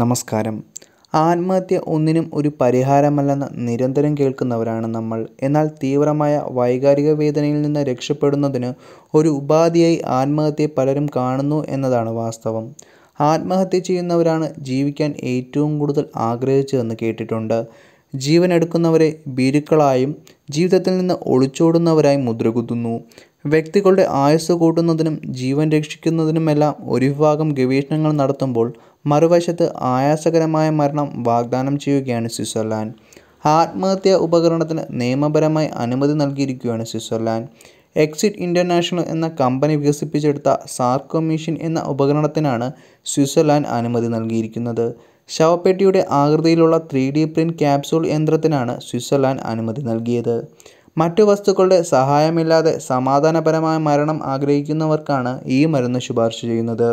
നമസ്കാരം ആത്മഹത്യ ഒന്നിനും ഒരു പരിഹാരമല്ലെന്ന് നിരന്തരം കേൾക്കുന്നവരാണ് നമ്മൾ എന്നാൽ തീവ്രമായ വൈകാരിക വേദനയിൽ നിന്ന് രക്ഷപ്പെടുന്നതിന് ഒരു ഉപാധിയായി ആത്മഹത്യയെ പലരും കാണുന്നു എന്നതാണ് വാസ്തവം ആത്മഹത്യ ചെയ്യുന്നവരാണ് ജീവിക്കാൻ ഏറ്റവും കൂടുതൽ ആഗ്രഹിച്ചതെന്ന് കേട്ടിട്ടുണ്ട് ജീവൻ എടുക്കുന്നവരെ ഭീരുക്കളായും ജീവിതത്തിൽ നിന്ന് ഒളിച്ചോടുന്നവരായും മുദ്രകുത്തുന്നു വ്യക്തികളുടെ ആയുസ് കൂട്ടുന്നതിനും ജീവൻ രക്ഷിക്കുന്നതിനുമെല്ലാം ഒരു വിഭാഗം ഗവേഷണങ്ങൾ നടത്തുമ്പോൾ മറുവശത്ത് ആയാസകരമായ മരണം വാഗ്ദാനം ചെയ്യുകയാണ് സ്വിറ്റ്സർലാൻഡ് ആത്മഹത്യാ ഉപകരണത്തിന് നിയമപരമായി അനുമതി നൽകിയിരിക്കുകയാണ് സ്വിറ്റ്സർലാൻഡ് എക്സിറ്റ് ഇൻ്റർനാഷണൽ എന്ന കമ്പനി വികസിപ്പിച്ചെടുത്ത സാർക്കോമിഷൻ എന്ന ഉപകരണത്തിനാണ് സ്വിറ്റ്സർലാൻഡ് അനുമതി നൽകിയിരിക്കുന്നത് ശവപ്പെട്ടിയുടെ ആകൃതിയിലുള്ള ത്രീ ഡി പ്രിൻറ്റ് ക്യാപ്സൂൾ യന്ത്രത്തിനാണ് സ്വിറ്റ്സർലാൻഡ് അനുമതി നൽകിയത് മറ്റു വസ്തുക്കളുടെ സഹായമില്ലാതെ സമാധാനപരമായ മരണം ആഗ്രഹിക്കുന്നവർക്കാണ് ഈ മരുന്ന് ശുപാർശ ചെയ്യുന്നത്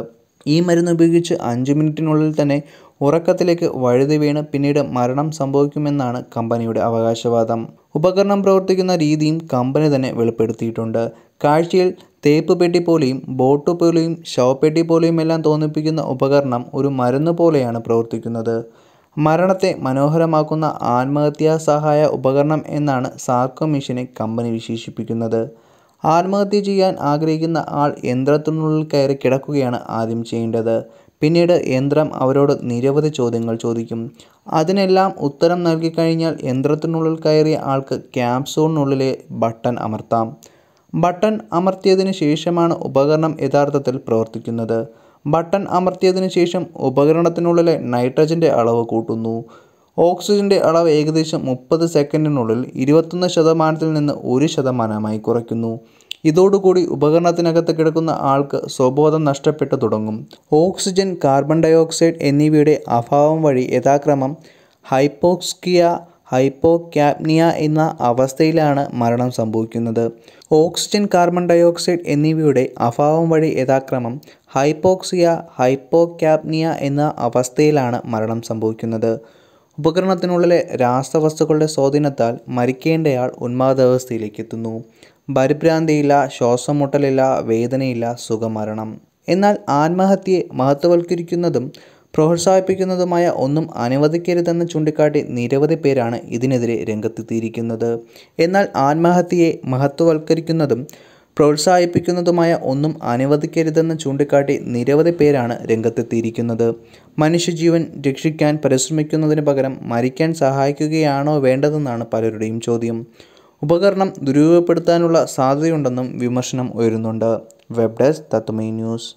ഈ മരുന്ന് ഉപയോഗിച്ച് അഞ്ച് മിനിറ്റിനുള്ളിൽ തന്നെ ഉറക്കത്തിലേക്ക് വഴുതി വീണ് പിന്നീട് മരണം സംഭവിക്കുമെന്നാണ് കമ്പനിയുടെ അവകാശവാദം ഉപകരണം പ്രവർത്തിക്കുന്ന രീതിയും കമ്പനി തന്നെ വെളിപ്പെടുത്തിയിട്ടുണ്ട് കാഴ്ചയിൽ തേപ്പ് പെട്ടി പോലെയും ബോട്ട് പോലെയും ശവപ്പെട്ടി പോലെയും എല്ലാം തോന്നിപ്പിക്കുന്ന ഉപകരണം ഒരു മരുന്ന് പോലെയാണ് പ്രവർത്തിക്കുന്നത് മരണത്തെ മനോഹരമാക്കുന്ന ആത്മഹത്യാ സഹായ ഉപകരണം എന്നാണ് സാർക്കോ മെഷീനെ കമ്പനി വിശേഷിപ്പിക്കുന്നത് ആത്മഹത്യ ചെയ്യാൻ ആഗ്രഹിക്കുന്ന ആൾ യന്ത്രത്തിനുള്ളിൽ കയറി കിടക്കുകയാണ് ആദ്യം ചെയ്യേണ്ടത് പിന്നീട് യന്ത്രം അവരോട് നിരവധി ചോദ്യങ്ങൾ ചോദിക്കും അതിനെല്ലാം ഉത്തരം നൽകിക്കഴിഞ്ഞാൽ യന്ത്രത്തിനുള്ളിൽ കയറിയ ആൾക്ക് ക്യാപ്സൂണിനുള്ളിലെ ബട്ടൺ അമർത്താം ബട്ടൺ അമർത്തിയതിനു ശേഷമാണ് ഉപകരണം യഥാർത്ഥത്തിൽ പ്രവർത്തിക്കുന്നത് ബട്ടൺ അമർത്തിയതിനു ശേഷം ഉപകരണത്തിനുള്ളിലെ നൈട്രജൻ്റെ അളവ് കൂട്ടുന്നു ഓക്സിജൻ്റെ അളവ് ഏകദേശം മുപ്പത് സെക്കൻഡിനുള്ളിൽ ഇരുപത്തൊന്ന് ശതമാനത്തിൽ നിന്ന് ഒരു ശതമാനമായി കുറയ്ക്കുന്നു ഇതോടുകൂടി ഉപകരണത്തിനകത്ത് കിടക്കുന്ന ആൾക്ക് സ്വബോധം നഷ്ടപ്പെട്ടു തുടങ്ങും ഓക്സിജൻ കാർബൺ ഡയോക്സൈഡ് എന്നിവയുടെ അഭാവം വഴി യഥാക്രമം ഹൈപ്പോക്സിയ ഹൈപ്പോക്യാപ്നിയ എന്ന അവസ്ഥയിലാണ് മരണം സംഭവിക്കുന്നത് ഓക്സിജൻ കാർബൺ ഡയോക്സൈഡ് എന്നിവയുടെ അഭാവം വഴി യഥാക്രമം ഹൈപ്പോക്സിയ ഹൈപ്പോക്യാപ്നിയ എന്ന അവസ്ഥയിലാണ് മരണം സംഭവിക്കുന്നത് ഉപകരണത്തിനുള്ളിലെ രാസവസ്തുക്കളുടെ സ്വാധീനത്താൽ മരിക്കേണ്ടയാൾ ഉന്മാദാവസ്ഥയിലേക്ക് എത്തുന്നു പരിഭ്രാന്തിയില്ല ശ്വാസം മുട്ടലില്ല വേദനയില്ല സുഖമരണം എന്നാൽ ആത്മഹത്യയെ മഹത്വവൽക്കരിക്കുന്നതും പ്രോത്സാഹിപ്പിക്കുന്നതുമായ ഒന്നും അനുവദിക്കരുതെന്ന് ചൂണ്ടിക്കാട്ടി നിരവധി പേരാണ് ഇതിനെതിരെ രംഗത്തെത്തിയിരിക്കുന്നത് എന്നാൽ ആത്മഹത്യയെ മഹത്വവൽക്കരിക്കുന്നതും പ്രോത്സാഹിപ്പിക്കുന്നതുമായ ഒന്നും അനുവദിക്കരുതെന്ന് ചൂണ്ടിക്കാട്ടി നിരവധി പേരാണ് രംഗത്തെത്തിയിരിക്കുന്നത് മനുഷ്യജീവൻ രക്ഷിക്കാൻ പരിശ്രമിക്കുന്നതിന് പകരം മരിക്കാൻ സഹായിക്കുകയാണോ വേണ്ടതെന്നാണ് പലരുടെയും ചോദ്യം ഉപകരണം ദുരുപയോഗപ്പെടുത്താനുള്ള സാധ്യതയുണ്ടെന്നും വിമർശനം ഉയരുന്നുണ്ട് വെബ് ഡെസ്ക് തത്മൈ ന്യൂസ്